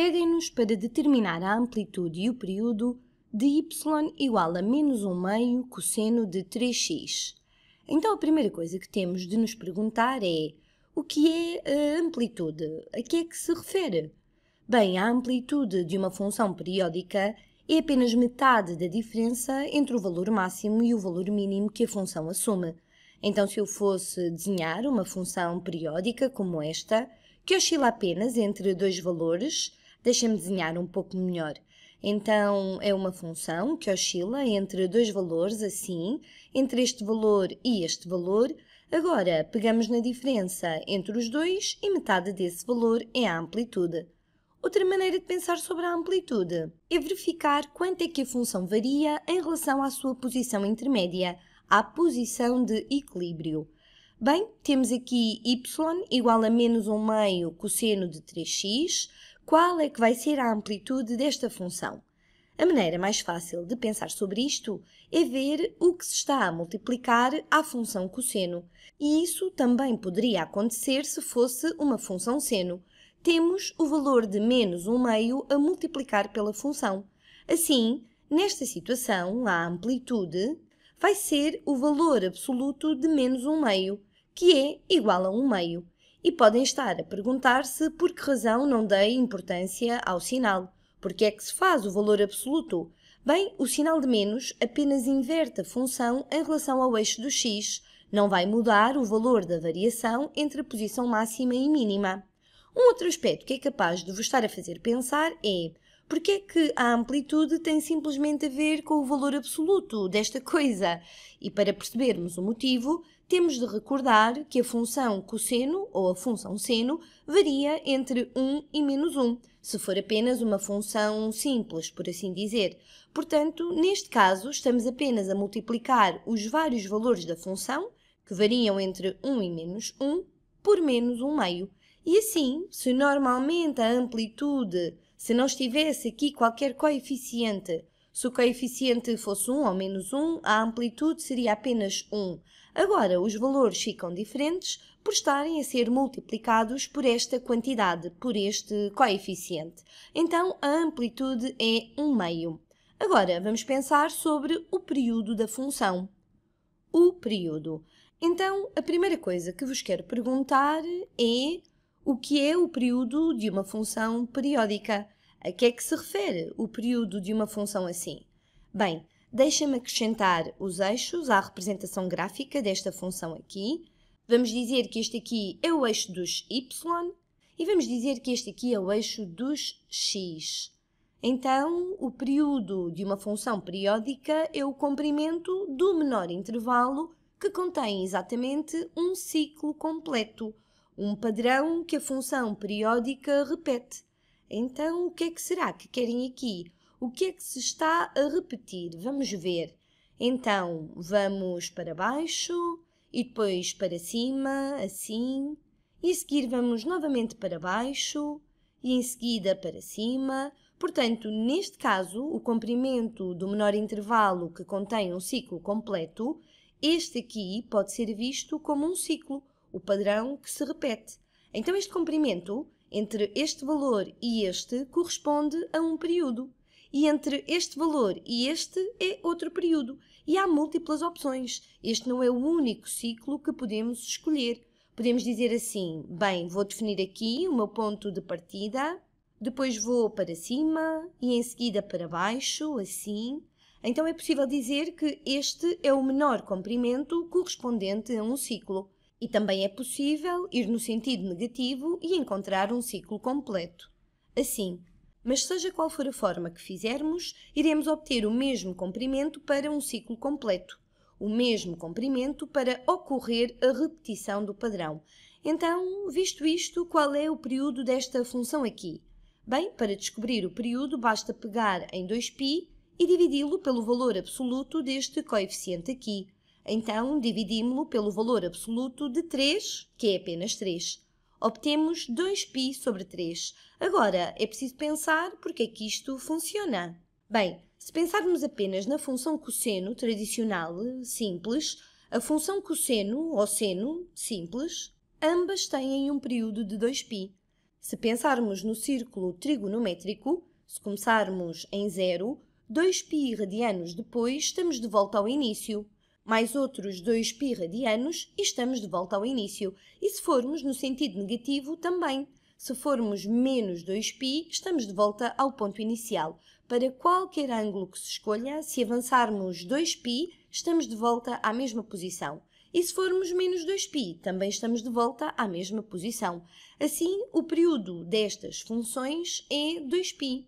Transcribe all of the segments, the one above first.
pedem-nos para determinar a amplitude e o período de y igual a menos 1 meio cosseno de 3x. Então a primeira coisa que temos de nos perguntar é o que é a amplitude? A que é que se refere? Bem, a amplitude de uma função periódica é apenas metade da diferença entre o valor máximo e o valor mínimo que a função assume. Então, se eu fosse desenhar uma função periódica como esta, que oscila apenas entre dois valores, Deixa-me desenhar um pouco melhor. Então, é uma função que oscila entre dois valores, assim, entre este valor e este valor. Agora, pegamos na diferença entre os dois e metade desse valor é a amplitude. Outra maneira de pensar sobre a amplitude é verificar quanto é que a função varia em relação à sua posição intermédia, à posição de equilíbrio. Bem, temos aqui y igual a menos 1 meio cosseno de 3x, qual é que vai ser a amplitude desta função. A maneira mais fácil de pensar sobre isto é ver o que se está a multiplicar à função cosseno, e isso também poderia acontecer se fosse uma função seno. Temos o valor de menos um meio a multiplicar pela função. Assim, nesta situação, a amplitude vai ser o valor absoluto de menos um meio, que é igual a um meio e podem estar a perguntar-se por que razão não dei importância ao sinal. Porque é que se faz o valor absoluto? Bem, o sinal de menos apenas inverte a função em relação ao eixo do x, não vai mudar o valor da variação entre a posição máxima e mínima. Um outro aspecto que é capaz de vos estar a fazer pensar é porque é que a amplitude tem simplesmente a ver com o valor absoluto desta coisa? E para percebermos o motivo, temos de recordar que a função cosseno ou a função seno varia entre 1 e menos 1, se for apenas uma função simples, por assim dizer. Portanto, neste caso, estamos apenas a multiplicar os vários valores da função, que variam entre 1 e menos 1, por menos 1 meio. E assim, se normalmente a amplitude se não estivesse aqui qualquer coeficiente, se o coeficiente fosse 1 ou menos 1, a amplitude seria apenas 1. Agora, os valores ficam diferentes por estarem a ser multiplicados por esta quantidade, por este coeficiente. Então, a amplitude é 1 meio. Agora, vamos pensar sobre o período da função. O período. Então, a primeira coisa que vos quero perguntar é o que é o período de uma função periódica. A que é que se refere o período de uma função assim? Bem, deixa-me acrescentar os eixos à representação gráfica desta função aqui. Vamos dizer que este aqui é o eixo dos y e vamos dizer que este aqui é o eixo dos x. Então, o período de uma função periódica é o comprimento do menor intervalo que contém exatamente um ciclo completo, um padrão que a função periódica repete. Então, o que é que será que querem aqui? O que é que se está a repetir? Vamos ver. Então, vamos para baixo e depois para cima, assim. E a seguir vamos novamente para baixo e em seguida para cima. Portanto, neste caso, o comprimento do menor intervalo que contém um ciclo completo, este aqui pode ser visto como um ciclo, o padrão que se repete. Então, este comprimento entre este valor e este corresponde a um período. E entre este valor e este é outro período. E há múltiplas opções. Este não é o único ciclo que podemos escolher. Podemos dizer assim: bem, vou definir aqui o meu ponto de partida, depois vou para cima e em seguida para baixo, assim. Então é possível dizer que este é o menor comprimento correspondente a um ciclo. E também é possível ir no sentido negativo e encontrar um ciclo completo. Assim, mas seja qual for a forma que fizermos, iremos obter o mesmo comprimento para um ciclo completo, o mesmo comprimento para ocorrer a repetição do padrão. Então, visto isto, qual é o período desta função aqui? Bem, para descobrir o período, basta pegar em 2π e dividi-lo pelo valor absoluto deste coeficiente aqui, então, dividimos-lo pelo valor absoluto de 3, que é apenas 3. Obtemos 2π sobre 3. Agora, é preciso pensar porque é que isto funciona. Bem, se pensarmos apenas na função cosseno tradicional, simples, a função cosseno ou seno, simples, ambas têm um período de 2π. Se pensarmos no círculo trigonométrico, se começarmos em 0, 2π radianos depois estamos de volta ao início mais outros dois π radianos e estamos de volta ao início. E se formos no sentido negativo, também. Se formos menos 2π, estamos de volta ao ponto inicial. Para qualquer ângulo que se escolha, se avançarmos 2π, estamos de volta à mesma posição. E se formos menos 2π, também estamos de volta à mesma posição. Assim, o período destas funções é 2π,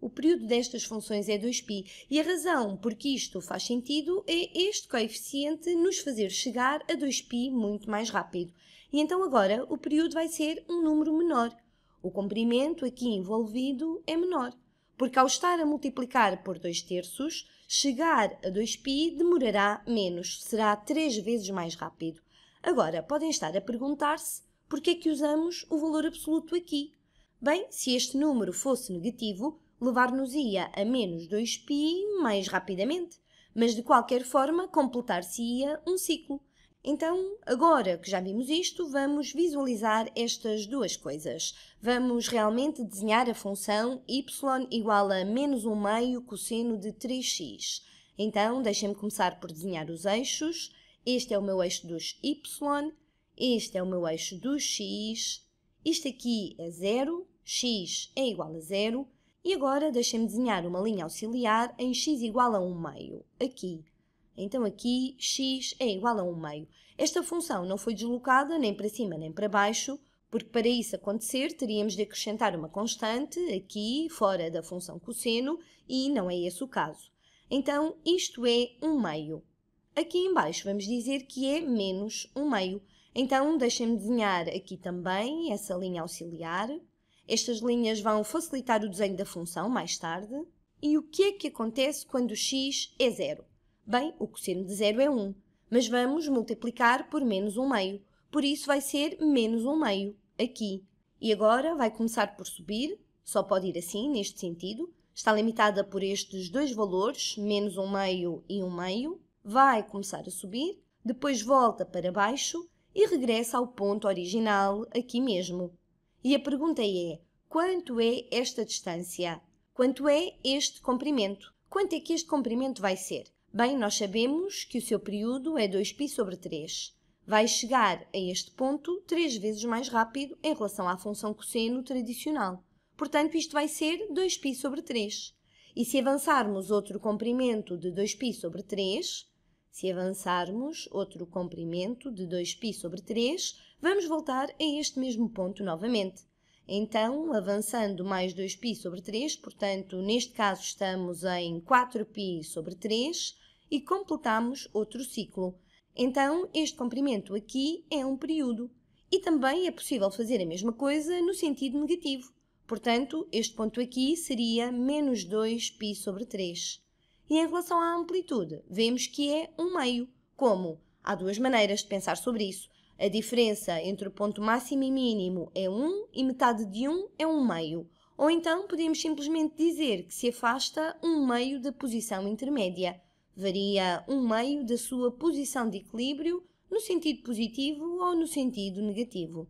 o período destas funções é 2π e a razão por que isto faz sentido é este coeficiente nos fazer chegar a 2π muito mais rápido. E então agora o período vai ser um número menor. O comprimento aqui envolvido é menor, porque ao estar a multiplicar por 2 terços, chegar a 2π demorará menos, será 3 vezes mais rápido. Agora, podem estar a perguntar-se por que é que usamos o valor absoluto aqui. Bem, se este número fosse negativo, levar-nos-ia a menos 2π mais rapidamente, mas de qualquer forma completar-se-ia um ciclo. Então, agora que já vimos isto, vamos visualizar estas duas coisas. Vamos realmente desenhar a função y igual a menos 1 meio cosseno de 3x. Então, deixem-me começar por desenhar os eixos. Este é o meu eixo dos y, este é o meu eixo dos x, isto aqui é 0, x é igual a 0 e agora deixem-me desenhar uma linha auxiliar em x igual a 1 meio, aqui. Então aqui x é igual a 1 meio. Esta função não foi deslocada nem para cima nem para baixo, porque para isso acontecer teríamos de acrescentar uma constante aqui, fora da função cosseno, e não é esse o caso. Então isto é 1 meio. Aqui embaixo vamos dizer que é menos 1 meio. Então deixem-me desenhar aqui também essa linha auxiliar. Estas linhas vão facilitar o desenho da função mais tarde. E o que é que acontece quando x é zero? Bem, o cosseno de zero é 1, mas vamos multiplicar por menos 1 meio, por isso vai ser menos 1 meio, aqui. E agora vai começar por subir, só pode ir assim, neste sentido, está limitada por estes dois valores, menos 1 meio e 1 meio, vai começar a subir, depois volta para baixo e regressa ao ponto original, aqui mesmo. E a pergunta é: quanto é esta distância? Quanto é este comprimento? Quanto é que este comprimento vai ser? Bem, nós sabemos que o seu período é 2π sobre 3. Vai chegar a este ponto três vezes mais rápido em relação à função cosseno tradicional. Portanto, isto vai ser 2π sobre 3. E se avançarmos outro comprimento de 2π sobre 3, se avançarmos outro comprimento de 2π sobre 3, vamos voltar a este mesmo ponto novamente. Então, avançando mais 2π sobre 3, portanto, neste caso estamos em 4π sobre 3 e completamos outro ciclo. Então, este comprimento aqui é um período. E também é possível fazer a mesma coisa no sentido negativo. Portanto, este ponto aqui seria menos 2π sobre 3. E em relação à amplitude, vemos que é 1 meio. Como? Há duas maneiras de pensar sobre isso. A diferença entre o ponto máximo e mínimo é 1 e metade de 1 é 1 meio. Ou então podemos simplesmente dizer que se afasta 1 meio da posição intermédia. Varia 1 meio da sua posição de equilíbrio no sentido positivo ou no sentido negativo.